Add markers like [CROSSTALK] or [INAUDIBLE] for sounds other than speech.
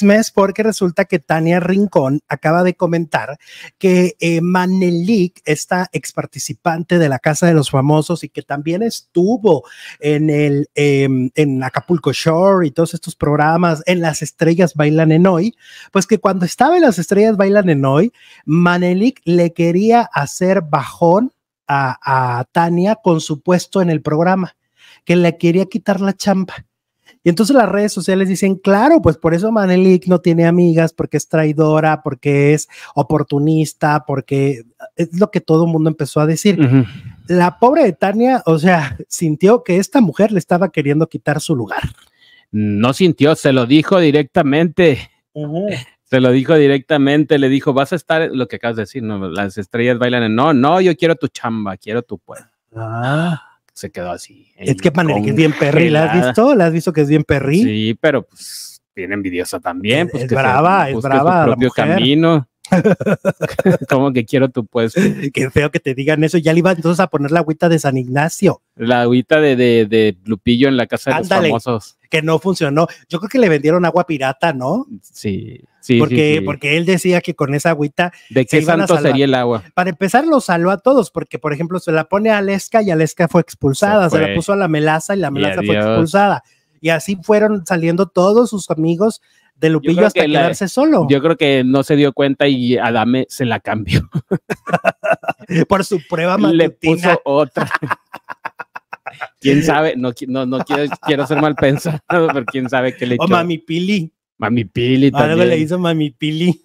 es porque resulta que Tania Rincón acaba de comentar que eh, Manelik, esta ex participante de la Casa de los Famosos y que también estuvo en el em, en Acapulco Shore y todos estos programas en Las Estrellas Bailan en Hoy, pues que cuando estaba en Las Estrellas Bailan en Hoy, Manelik le quería hacer bajón a, a Tania con su puesto en el programa, que le quería quitar la chamba y entonces las redes sociales dicen, claro, pues por eso Manelik no tiene amigas, porque es traidora, porque es oportunista, porque es lo que todo el mundo empezó a decir. La pobre de Tania, o sea, [LAUGHS] sintió que esta mujer le estaba queriendo quitar su lugar. No sintió, se lo dijo directamente. Se lo dijo directamente, le dijo, vas a estar, lo que acabas de decir, las estrellas bailan en, no, no, yo quiero tu chamba, quiero tu pueblo. Ah se quedó así. Es que que es bien perri, ¿la has visto? ¿La has visto que es bien perri? Sí, pero pues bien envidiosa también. es pues, brava, es brava. Su propio camino. [LAUGHS] como que quiero tu puesto? [LAUGHS] Qué feo que te digan eso. Ya le iba entonces a poner la agüita de San Ignacio. La agüita de, Lupillo en la casa de los famosos. Que no funcionó. Yo creo que le vendieron agua pirata, ¿no? Sí, sí. Porque, porque él decía que con esa agüita. ¿De qué se iban sería el agua? Para empezar, lo salvó a todos, porque por ejemplo, se la pone a Lesca y Alesca fue expulsada. Se, la puso a la melaza y la melaza fue expulsada y así fueron saliendo todos sus amigos de Lupillo hasta quedarse solo. Yo creo que no se dio cuenta y Adame se la cambió. [LAUGHS] Por su prueba matutina. Le puso otra. [LAUGHS] quién sabe, no, no, quiero, quiero, ser mal pensado, pero quién sabe qué le hizo. O Mami Pili. Mami [LAUGHS] Pili también. le hizo Mami Pili.